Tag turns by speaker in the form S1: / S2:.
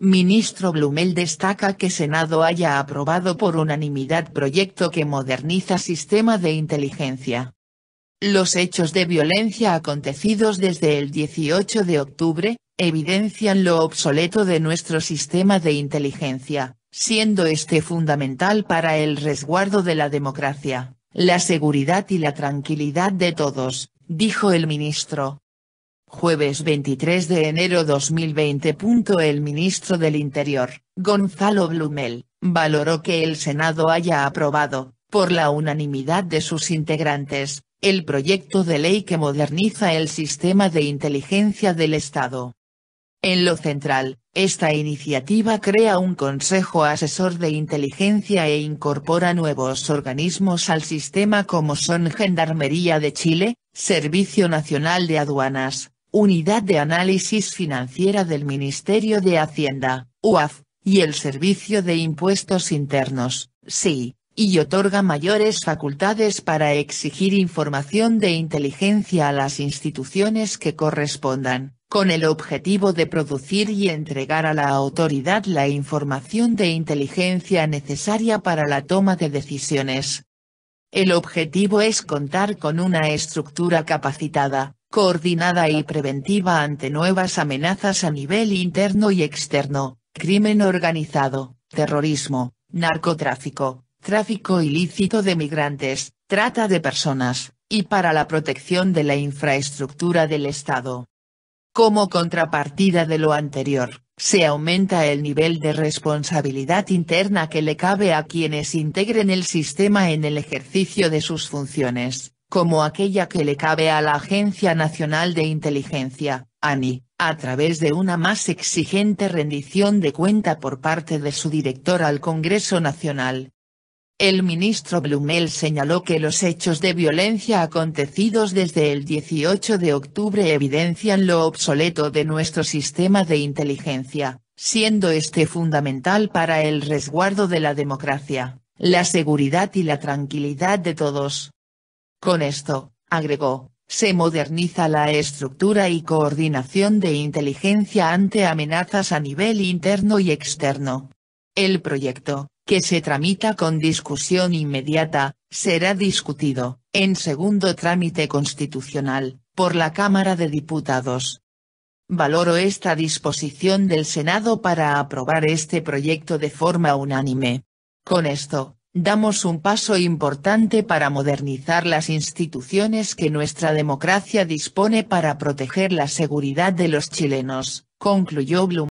S1: Ministro Blumel destaca que Senado haya aprobado por unanimidad proyecto que moderniza sistema de inteligencia. Los hechos de violencia acontecidos desde el 18 de octubre, evidencian lo obsoleto de nuestro sistema de inteligencia, siendo este fundamental para el resguardo de la democracia, la seguridad y la tranquilidad de todos, dijo el ministro. Jueves 23 de enero 2020. El ministro del Interior, Gonzalo Blumel, valoró que el Senado haya aprobado, por la unanimidad de sus integrantes, el proyecto de ley que moderniza el sistema de inteligencia del Estado. En lo central, esta iniciativa crea un Consejo Asesor de Inteligencia e incorpora nuevos organismos al sistema como son Gendarmería de Chile, Servicio Nacional de Aduanas, Unidad de Análisis Financiera del Ministerio de Hacienda, UAF, y el Servicio de Impuestos Internos, SI, y otorga mayores facultades para exigir información de inteligencia a las instituciones que correspondan, con el objetivo de producir y entregar a la autoridad la información de inteligencia necesaria para la toma de decisiones. El objetivo es contar con una estructura capacitada, coordinada y preventiva ante nuevas amenazas a nivel interno y externo, crimen organizado, terrorismo, narcotráfico, tráfico ilícito de migrantes, trata de personas, y para la protección de la infraestructura del Estado. Como contrapartida de lo anterior, se aumenta el nivel de responsabilidad interna que le cabe a quienes integren el sistema en el ejercicio de sus funciones como aquella que le cabe a la Agencia Nacional de Inteligencia, ANI, a través de una más exigente rendición de cuenta por parte de su director al Congreso Nacional. El ministro Blumel señaló que los hechos de violencia acontecidos desde el 18 de octubre evidencian lo obsoleto de nuestro sistema de inteligencia, siendo este fundamental para el resguardo de la democracia, la seguridad y la tranquilidad de todos. Con esto, agregó, se moderniza la estructura y coordinación de inteligencia ante amenazas a nivel interno y externo. El proyecto, que se tramita con discusión inmediata, será discutido, en segundo trámite constitucional, por la Cámara de Diputados. Valoro esta disposición del Senado para aprobar este proyecto de forma unánime. Con esto, damos un paso importante para modernizar las instituciones que nuestra democracia dispone para proteger la seguridad de los chilenos, concluyó Blum.